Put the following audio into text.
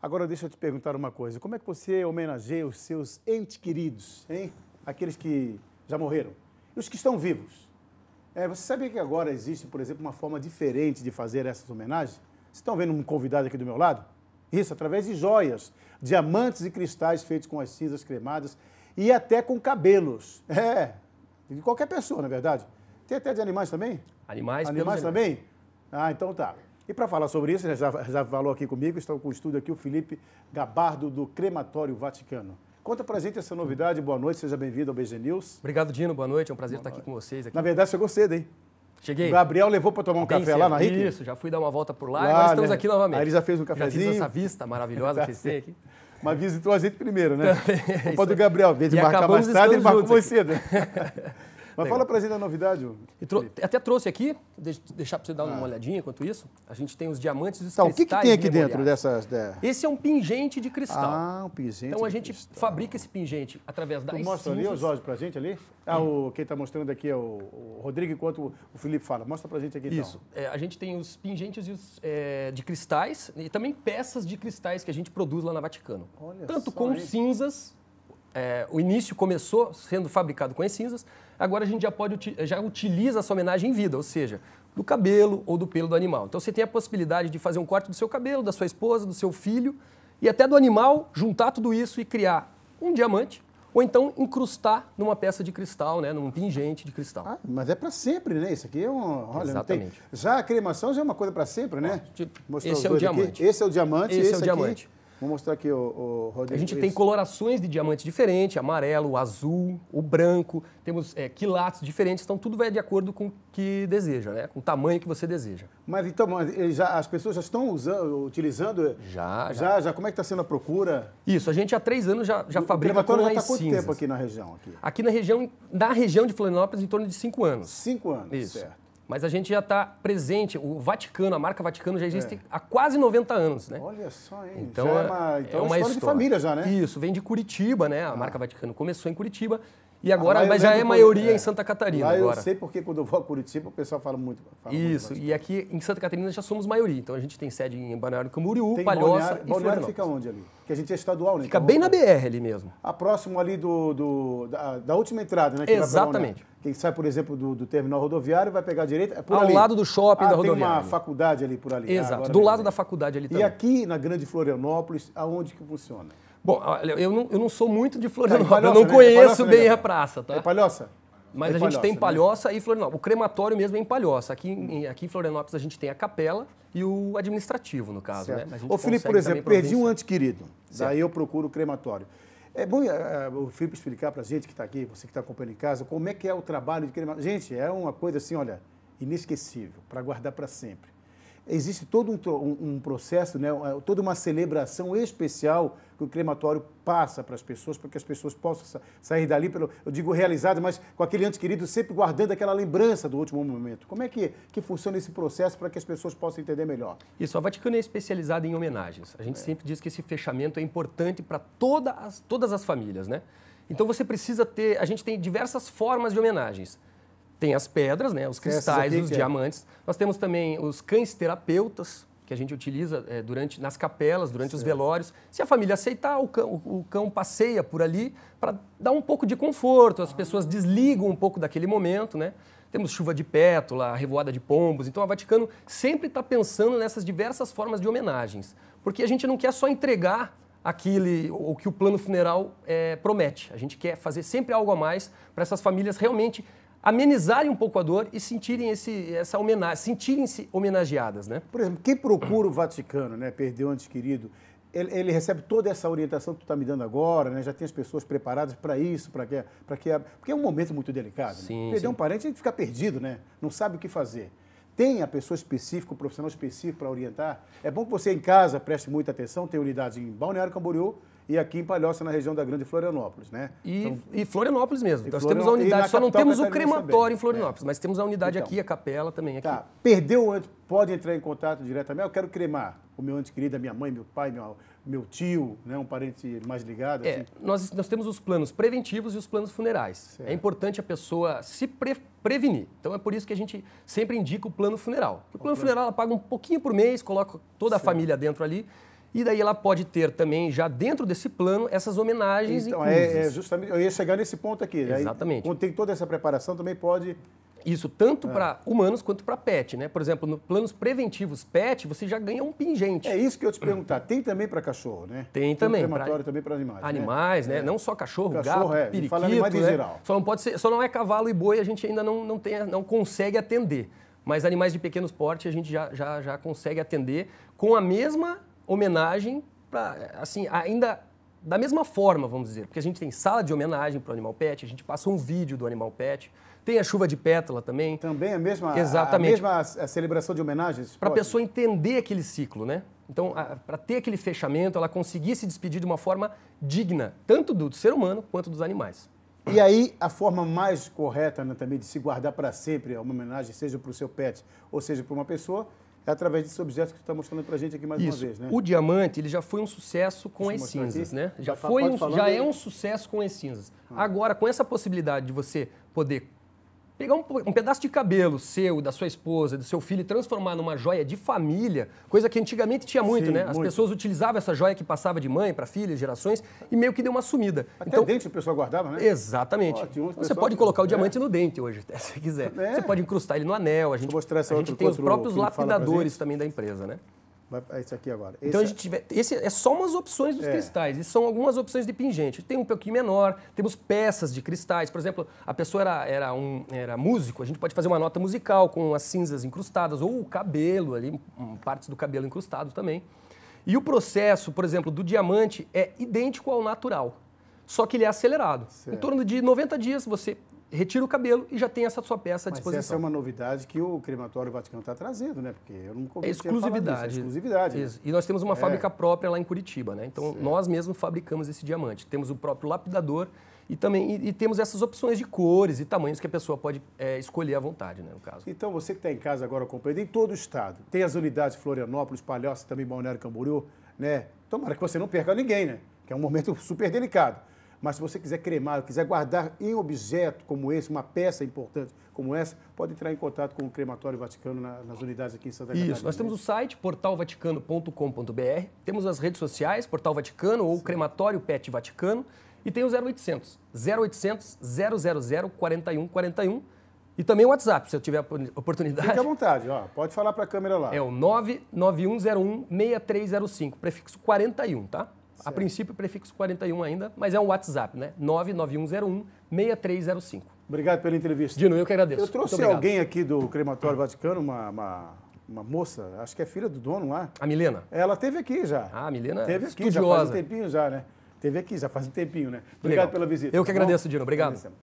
Agora deixa eu te perguntar uma coisa. Como é que você homenageia os seus entes queridos, hein? Aqueles que já morreram e os que estão vivos. É, você sabia que agora existe, por exemplo, uma forma diferente de fazer essas homenagens? Vocês estão vendo um convidado aqui do meu lado? Isso, através de joias, diamantes e cristais feitos com as cinzas cremadas e até com cabelos. É, de qualquer pessoa, na é verdade. Tem até de animais também? Animais, animais também? Ah, então tá. E para falar sobre isso, né, já, já falou aqui comigo, está com o estúdio aqui o Felipe Gabardo, do Crematório Vaticano. Conta pra gente essa novidade, boa noite, seja bem-vindo ao BG News. Obrigado, Dino, boa noite, é um prazer boa estar noite. aqui com vocês. Aqui. Na verdade, chegou cedo, hein? Cheguei. O Gabriel levou para tomar um Bem café lá na Rita. Isso, já fui dar uma volta por lá, lá e agora estamos né? aqui novamente. Aí ele já fez um cafezinho. Já fiz essa vista maravilhosa que tem aqui. Mas visitou a gente primeiro, né? O é Culpa do Gabriel, vem de e marcar mais tarde, ele marcou mais cedo. Mas Legal. fala pra gente a novidade. Até trouxe aqui, deixa, deixar para você dar ah. uma olhadinha enquanto isso. A gente tem os diamantes e os então, tá, cristais. Então, o que, que tem aqui dentro dessas... De... Esse é um pingente de cristal. Ah, um pingente Então, a gente cristal. fabrica esse pingente através da mostra cinzas. ali, Jorge, pra gente ali? Ah, o, quem tá mostrando aqui é o, o Rodrigo, enquanto o Felipe fala. Mostra pra gente aqui, então. Isso. É, a gente tem os pingentes os, é, de cristais e também peças de cristais que a gente produz lá na Vaticano. Olha Tanto com aí. cinzas é, o início começou sendo fabricado com as cinzas, agora a gente já, pode, já utiliza essa homenagem em vida, ou seja, do cabelo ou do pelo do animal. Então você tem a possibilidade de fazer um corte do seu cabelo, da sua esposa, do seu filho e até do animal, juntar tudo isso e criar um diamante ou então incrustar numa peça de cristal, né, num pingente de cristal. Ah, mas é para sempre, né? Isso aqui é um, olha, Exatamente. Tem... já a cremação já é uma coisa para sempre, né? Tipo, esse é o diamante. Esse é o diamante, esse, é o diamante. Vou mostrar aqui o, o Rodrigo. A gente tem colorações de diamante diferentes, amarelo, azul, o branco, temos é, quilates diferentes, então tudo vai de acordo com o que deseja, né? com o tamanho que você deseja. Mas então, eh, já, as pessoas já estão usando, utilizando? Eh? Já, já. Já, já. Como é que está sendo a procura? Isso, a gente há três anos já, já o fabrica com já está quanto cinzas. tempo aqui na região? Aqui? aqui na região, na região de Florianópolis, em torno de cinco anos. Cinco anos, Isso. certo. Mas a gente já está presente. O Vaticano, a marca Vaticano já é. existe é. há quase 90 anos, né? Olha só, hein? Então, já é, é uma, então é, é uma história, história, de família já, né? Isso, vem de Curitiba, né? A ah. marca Vaticano começou em Curitiba e agora, ah, mas já é maioria é. em Santa Catarina lá agora. Eu sei porque quando eu vou a Curitiba o pessoal fala muito. Fala Isso, muito e aqui em Santa Catarina já somos maioria. Então a gente tem sede em Balneário Camboriú, tem Palhoça Balneário, e Balneário fica onde ali? que a gente é estadual, né? Fica então, bem na BR ali mesmo. A próximo ali do, do da, da, última entrada, né? Que Exatamente. Quem sai, por exemplo, do, do, terminal rodoviário vai pegar a direita. É por Ao ali. lado do shopping ah, da rodoviária. Tem uma faculdade ali por ali. Exato, ah, do lado da faculdade ali e também. E aqui na Grande Florianópolis, aonde que funciona? Bom, eu não, eu não sou muito de tá, Florianópolis, tá, palhoça, eu não né? conheço é bem a praça, tá? É palhoça? Mas é a gente palhoça, tem né? Palhoça né? e Florianópolis. O crematório mesmo é em Palhoça. Aqui, em, aqui em Florianópolis a gente tem a capela e o administrativo, no caso. Né? o Felipe, por exemplo, perdi um antes querido. Certo. Daí eu procuro o crematório. É bom uh, o Felipe explicar para a gente que está aqui, você que está acompanhando em casa, como é que é o trabalho de crematório. Gente, é uma coisa assim, olha, inesquecível, para guardar para sempre existe todo um, um, processo, né, é, toda uma celebração especial que o crematório passa para as pessoas, para que as pessoas possam sa sair dali, pelo, eu digo realizado, mas com aquele antes querido sempre guardando aquela lembrança do último momento. Como é que, que funciona esse processo para que as pessoas possam entender melhor? Isso, a Vaticana é especializada em homenagens. A gente é. sempre diz que esse fechamento é importante para todas as famílias, né? Então você precisa ter, a gente tem diversas formas de homenagens. Tem as pedras, né? Os cristais, os é. diamantes. É. Nós temos também os cães terapeutas, que a gente utiliza é, durante nas capelas, durante certo. os velórios. Se a família aceitar, o cão, o cão passeia por ali para dar um pouco de conforto, as ah. pessoas desligam um pouco daquele momento, né? Temos chuva de pétula, revoada de pombos. Então, o Vaticano sempre está pensando nessas diversas formas de homenagens. Porque a gente não quer só entregar aquele o que o plano funeral é, promete. A gente quer fazer sempre algo a mais para essas famílias realmente amenizarem um pouco a dor e sentirem esse, essa homenagem, sentirem-se homenageadas, né? Por exemplo, quem procura o Vaticano, né, perdeu um antes querido, ele, ele, recebe toda essa orientação que tu está me dando agora, né? Já tem as pessoas preparadas para isso, para que, para que, porque é um momento muito delicado. Né? Sim, né? Perder sim. um parente, a gente fica perdido, né? Não sabe o que fazer. Tem a pessoa específica, um profissional específico para orientar. É bom que você em casa preste muita atenção. Tem unidade em Balneário Camboriú e aqui em Palhoça, na região da Grande Florianópolis, né? E, então, e Florianópolis mesmo. E nós temos a unidade, só não temos o crematório em né? Florianópolis, é. mas temos a unidade então, aqui, a capela também aqui. Tá, perdeu pode entrar em contato diretamente, eu quero cremar o meu ente querido, a minha mãe, meu pai, meu, meu tio, né, um parente mais ligado. É, assim. É, nós, nós temos os planos preventivos e os planos funerais. Certo. É importante a pessoa se prevenir. Então é por isso que a gente sempre indica o plano funeral. O plano, o plano funeral ela paga um pouquinho por mês, coloca toda a família dentro ali e daí ela pode ter também, já dentro desse plano, essas homenagens então, É, é justamente, eu ia chegar nesse ponto aqui. Né? Exatamente. Aí, quando tem toda essa preparação, também pode... Isso tanto é. para humanos quanto para pet, né? Por exemplo, no planos preventivos pet, você já ganha um pingente. É isso que eu te perguntar. Tem também para cachorro, né? Tem, Tem também. Um crematório pra... também para animais. Animais, né? né? É. Não só cachorro, cachorro gato, é. periquito, fala animais né? em geral. Só não pode ser, só não é cavalo e boi a gente ainda não não, tem, não consegue atender. Mas animais de pequenos porte a gente já, já, já consegue atender com a mesma homenagem para, assim, ainda da mesma forma, vamos dizer, porque a gente tem sala de homenagem para o animal pet, a gente passa um vídeo do animal pet, tem a chuva de pétala também. Também a mesma, Exatamente. a mesma a celebração de homenagens? Para a pessoa entender aquele ciclo, né? Então, para ter aquele fechamento, ela conseguir se despedir de uma forma digna, tanto do ser humano quanto dos animais. E aí, a forma mais correta né, também de se guardar para sempre uma homenagem, seja para o seu pet ou seja para uma pessoa, é através desse objeto que você está mostrando para a gente aqui mais Isso. uma vez, né? O diamante ele já foi um sucesso com as cinzas, aqui. né? Já, já tá foi, um, já é um sucesso com as cinzas. Hum. Agora, com essa possibilidade de você poder Pegar um, um, pedaço de cabelo seu, da sua esposa, do seu filho e transformar numa joia de família, coisa que antigamente tinha muito, Sim, né? Muito. As pessoas utilizavam essa joia que passava de mãe para filha, gerações, e meio que deu uma sumida. Até então, dente o pessoal guardava, né? Exatamente. você pode colocar o né? diamante é. no dente hoje, se quiser. É. Você pode incrustar ele no anel. A gente, a gente tem os próprios lapidadores também da empresa, né? Vai, é esse aqui agora. Esse então a gente tiver, esse é só umas opções dos é. cristais, e são algumas opções de pingente. Tem um pouquinho menor, temos peças de cristais. Por exemplo, a pessoa era, era, um, era músico, a gente pode fazer uma nota musical com as cinzas incrustadas, ou o cabelo ali, partes do cabelo incrustado também. E o processo, por exemplo, do diamante é idêntico ao natural, só que ele é acelerado. Certo. Em torno de 90 dias você retira o cabelo e já tem essa sua peça à disposição. Mas essa é uma novidade que o crematório Vaticano está trazendo, né? Porque eu não é exclusividade. Disso, é exclusividade. Né? E nós temos uma é. fábrica própria lá em Curitiba, né? Então certo. nós mesmos fabricamos esse diamante. Temos o próprio lapidador e também e, e temos essas opções de cores e tamanhos que a pessoa pode é, escolher à vontade, né? No caso. Então você que está em casa agora acompanhando em todo o estado, tem as unidades Florianópolis, Palhoça, também Balneário Camboriú, né? Tomara que você não perca ninguém, né? Que é um momento super delicado. Mas se você quiser cremar, quiser guardar em objeto como esse, uma peça importante como essa, pode entrar em contato com o Crematório Vaticano na, nas unidades aqui em Santa Catarina. Isso, nós temos o site portalvaticano.com.br, temos as redes sociais, Portal Vaticano ou Sim. Crematório Pet Vaticano, e tem o 0800 0800 000 4141 e também o WhatsApp, se eu tiver oportunidade. Fique à vontade, ó, pode falar para a câmera lá. É o 99101 6305, prefixo 41, tá? Certo. A princípio, prefixo 41 ainda, mas é um WhatsApp, né? 99101-6305. Obrigado pela entrevista. Dino. eu que agradeço. Eu trouxe alguém aqui do Crematório Vaticano, uma, uma, uma, moça, acho que é filha do dono lá. A Milena. Ela teve aqui já. Ah, a Milena é teve aqui, estudiosa. já faz um tempinho já, né? Teve aqui, já faz um tempinho, né? Obrigado Legal. pela visita. Eu que agradeço, Dino. Obrigado.